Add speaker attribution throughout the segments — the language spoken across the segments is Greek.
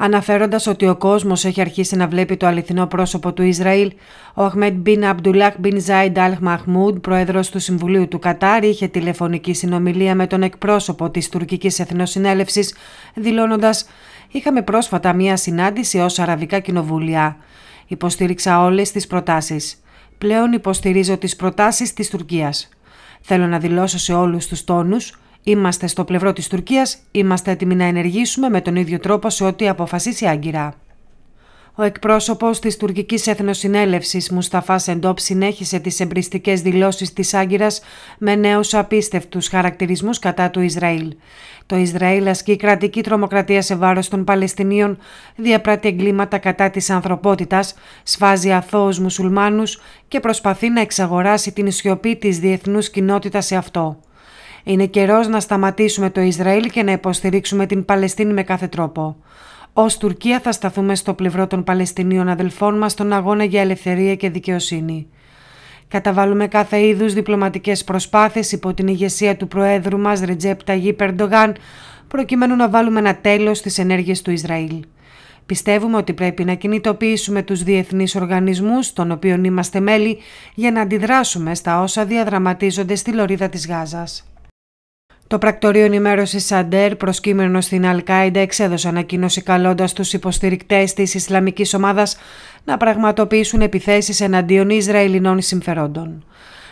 Speaker 1: Αναφέροντας ότι ο κόσμος έχει αρχίσει να βλέπει το αληθινό πρόσωπο του Ισραήλ, ο Αχμέντ Μπιν Αμπτουλάχ Μπιν Ζάιντ Αλ Μαχμούντ, πρόεδρος του Συμβουλίου του Κατάρ, είχε τηλεφωνική συνομιλία με τον εκπρόσωπο της τουρκικής εθνοσυνέλευσης, δηλώνοντας: Είχαμε πρόσφατα μία συνάντηση ως Αραβικά Κοινοβούλια. Υποστήριξα όλες τις προτάσεις. Πλέον υποστηρίζω τις προτάσεις της Τουρκίας. Θέλω να δηλώσω σε όλους τους τόνους Είμαστε στο πλευρό της Τουρκίας, είμαστε έτοιμοι να ενεργήσουμε με τον ίδιο τρόπο σε ό,τι αποφασίσει άγκυρα. Ο εκπρόσωπος της τουρκικής Εθνοσυνέλευσης Μουσταφά Σεντόπ συνέχισε τις εμπριστικές δηλώσεις της Άγκυρας με νέους απίστευτους χαρακτηρισμούς κατά του Ισραήλ. Το Ισραήλ ασκεί κρατική τρομοκρατία σε βάρος των Παλαιστινίων, διαπράττει εγκλήματα κατά της ανθρωπότητας, σφάζει αθώους μουσουλμάνους και προσπαθεί να εξαγοράσει την σιωπή της διεθνούς κοινότητας σε αυτό. Είναι καιρός να σταματήσουμε το Ισραήλ και να υποστηρίξουμε την Παλαιστίνη με κάθε τρόπο. Ως Τουρκία θα σταθούμε στο πλευρό των Παλαιστινίων αδελφών μας στον αγώνα για ελευθερία και δικαιοσύνη. Καταβάλουμε κάθε είδους διπλωματικές προσπάθειες υπό την ηγεσία του Προέδρου μας Ρετζέπ Ταγί Περντογάν προκειμένου να βάλουμε ένα τέλος στις ενέργειες του Ισραήλ. Πιστεύουμε ότι πρέπει να κινητοποιήσουμε τους διεθνείς οργανισμούς, των οποίων είμαστε μέλη, για να αντιδράσουμε στα όσα διαδραματίζονται στη λωρίδα της Γάζας. Το πρακτορείο ενημέρωσης Σαντέρ, προσκύμενο στην Αλκάιντα, εξέδωσε ανακοίνωση καλώντας τους υποστηρικτές της Ισλαμικής ομάδας να πραγματοποιήσουν επιθέσεις εναντίον Ισραηλινών συμφερόντων.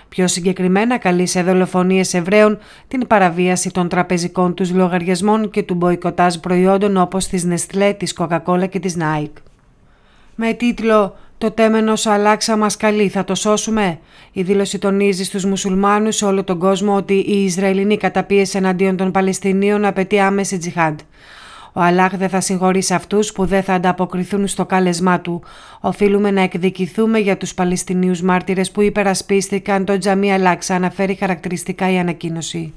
Speaker 1: Πιο συγκεκριμένα καλείς σε δολοφονίες Εβραίων, την παραβίαση των τραπεζικών τους λογαριασμών και του μποϊκοτάζ προϊόντων όπως της Νεστλέ, της Coca-Cola και της Nike. Με τίτλο το τέμενο «Αλλάξα μας καλεί, θα το σώσουμε. Η δήλωση τονίζει στους μουσουλμάνους σε όλο τον κόσμο ότι η Ισραηλινή καταπίεση εναντίον των Παλαιστινίων απαιτεί άμεση τζιχάντ. Ο Αλλάχ δεν θα σε αυτούς που δεν θα ανταποκριθούν στο κάλεσμά του. Οφείλουμε να εκδικηθούμε για τους Παλαιστινίους μάρτυρες που υπερασπίστηκαν τον Τζαμί Αλάξα, αναφέρει χαρακτηριστικά η ανακοίνωση.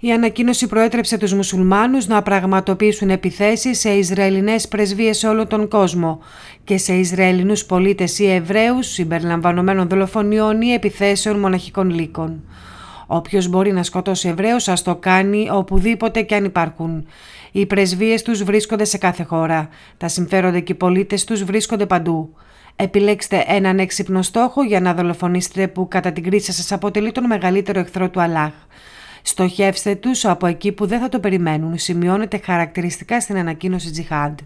Speaker 1: Η ανακοίνωση προέτρεψε τους μουσουλμάνους να πραγματοποιήσουν επιθέσεις σε Ισραηλινές πρεσβείες σε όλο τον κόσμο και σε Ισραηλινούς πολίτες ή Εβραίους συμπεριλαμβανομένων δολοφονιών ή επιθέσεων μοναχικών λύκων. Όποιος μπορεί να σκοτώσει Εβραίους ας το κάνει οπουδήποτε και αν υπάρχουν. Οι πρεσβείες τους βρίσκονται σε κάθε χώρα. Τα συμφέροντα και οι πολίτες τους βρίσκονται παντού. Επιλέξτε έναν έξυπνο στόχο για να δολοφονήσετε που κατά την κρίση σας αποτελεί τον μεγαλύτερο εχθρό του Αλάχ. Στοχεύστε τους από εκεί που δεν θα το περιμένουν, σημειώνεται χαρακτηριστικά στην ανακοίνωση Τζιχάντ.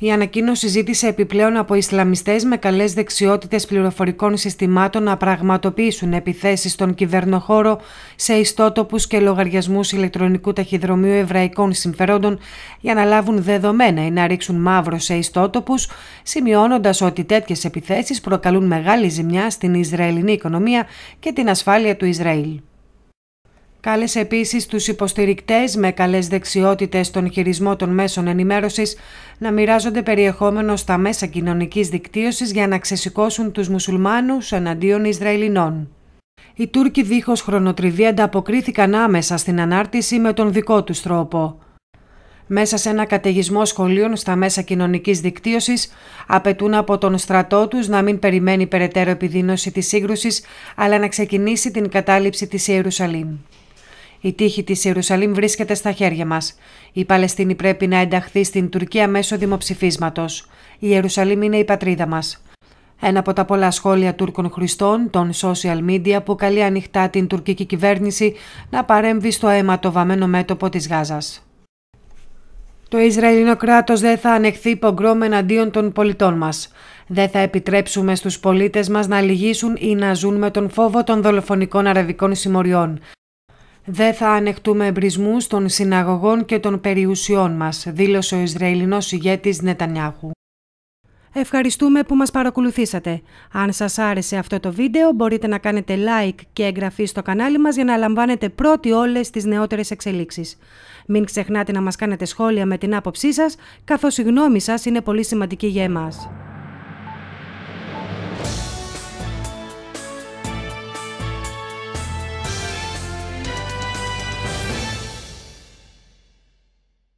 Speaker 1: Η ανακοίνωση ζήτησε επιπλέον από Ισλαμιστές με καλές δεξιότητες πληροφορικών συστημάτων να πραγματοποιήσουν επιθέσεις στον κυβερνοχώρο σε ιστότοπους και λογαριασμούς ηλεκτρονικού ταχυδρομείου εβραϊκών συμφερόντων για να λάβουν δεδομένα ή να ρίξουν μαύρο σε ιστότοπους, σημειώνοντας ότι τέτοιες επιθέσεις προκαλούν μεγάλη ζημιά στην Ισραηλινή οικονομία και την ασφάλεια του Ισραήλ. Κάλεσε επίσης τους υποστηρικτές με καλές δεξιότητες στον χειρισμό των μέσων ενημέρωσης να μοιράζονται περιεχόμενο στα μέσα κοινωνικής δικτύωσης για να ξεσηκώσουν τους μουσουλμάνους εναντίον Ισραηλινών. Οι Τούρκοι δίχως χρονοτριβή ανταποκρίθηκαν άμεσα στην ανάρτηση με τον δικό τους τρόπο. Μέσα σε ένα καταιγισμό σχολείων στα μέσα κοινωνικής δικτύωσης απαιτούν από τον στρατό τους να μην περιμένει περαιτέρω επιδείνωση της σύγκρουσης, αλλά να ξεκινήσει την κατάληψη της Ιερουσαλήμ. Η τύχη της Ιερουσαλήμ βρίσκεται στα χέρια μας. Η Παλαιστίνη πρέπει να ενταχθεί στην Τουρκία μέσω δημοψηφίσματος. Η Ιερουσαλήμ είναι η πατρίδα μας. Ένα από τα πολλά σχόλια Τούρκων χρηστών των social media που καλεί ανοιχτά την τουρκική κυβέρνηση να παρέμβει στο αιματοβαμένο μέτωπο της Γάζας. Το Ισραηλινό κράτος δεν θα ανεχθεί πογκρόμ εναντίον των πολιτών μας. Δεν θα επιτρέψουμε στους πολίτες μας να λυγίσουν ή να ζουν με τον φόβο των δολοφονικών αραβικών συμμοριών. Δεν θα ανεχτούμε εμπρισμούς των συναγωγών και των περιουσιών μας. δήλωσε ο Ισραηλινός ηγέτης Νετανιάχου. Ευχαριστούμε που μας παρακολουθήσατε. Αν σας άρεσε αυτό το βίντεο μπορείτε να κάνετε like και εγγραφή στο κανάλι μας για να λαμβάνετε πρώτοι όλες τις νεότερες εξελίξεις. Μην ξεχνάτε να μας κάνετε σχόλια με την άποψή σας, καθώς η γνώμη είναι πολύ σημαντική για εμάς.